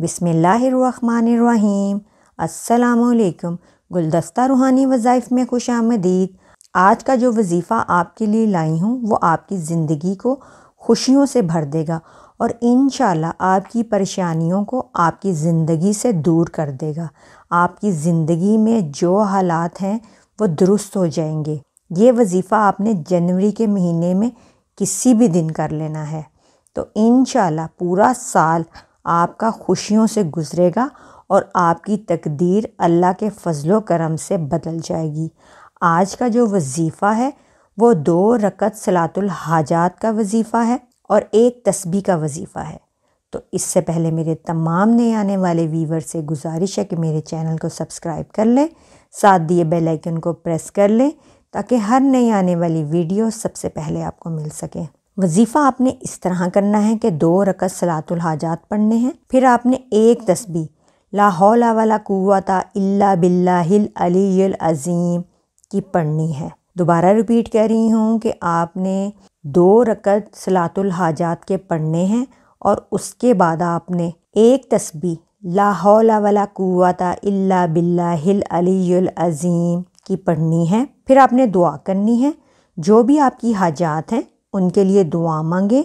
बिसमीम् असलकुम गुलदस्ता रूहानी वज़ाइफ़ में खुश आमदीद आज का जो वजीफ़ा आपके लिए लाई हूँ वो आपकी ज़िंदगी को खुशियों से भर देगा और इन आपकी परेशानियों को आपकी ज़िंदगी से दूर कर देगा आपकी ज़िंदगी में जो हालात हैं वो दुरुस्त हो जाएंगे ये वजीफ़ा आपने जनवरी के महीने में किसी भी दिन कर लेना है तो इन पूरा साल आपका खुशियों से गुज़रेगा और आपकी तकदीर अल्लाह के फजलो करम से बदल जाएगी आज का जो वजीफ़ा है वो दो रकत सलातुल हाजात का वजीफ़ा है और एक तस्बी का वजीफ़ा है तो इससे पहले मेरे तमाम नए आने वाले वीवर से गुजारिश है कि मेरे चैनल को सब्सक्राइब कर लें साथ दिए बेल आइकन को प्रेस कर लें ताकि हर नई आने वाली वीडियो सबसे पहले आपको मिल सकें वजीफ़ा आपने इस तरह करना है कि दो रकत सलातुल हाजात पढ़ने हैं फिर आपने एक तस्बी लाहौला वाला कुवता इल्ला बिल्लाहिल अलील अज़ीम की पढ़नी है दोबारा रिपीट कह रही हूँ कि आपने दो रकत सलातुल हाजात के पढ़ने हैं और उसके बाद आपने एक तस्बी लाहौला वाला कुवता इल्ला बिल्लाहिल अलील अज़ीम की पढ़नी है फिर आपने दुआ करनी है जो भी आपकी हाजात हैं उनके लिए दुआ मांगें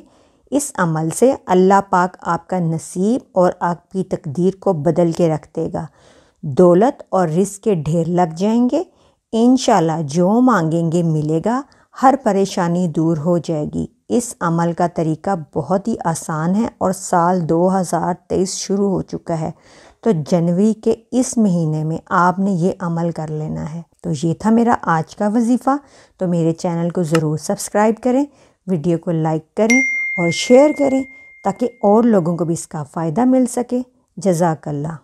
इस अमल से अल्लाह पाक आपका नसीब और आपकी तकदीर को बदल के रख देगा दौलत और रिस्क के ढेर लग जाएंगे इन जो मांगेंगे मिलेगा हर परेशानी दूर हो जाएगी इस अमल का तरीका बहुत ही आसान है और साल 2023 शुरू हो चुका है तो जनवरी के इस महीने में आपने ये अमल कर लेना है तो ये था मेरा आज का वजीफ़ा तो मेरे चैनल को ज़रूर सब्सक्राइब करें वीडियो को लाइक करें और शेयर करें ताकि और लोगों को भी इसका फ़ायदा मिल सके जजाकल्ला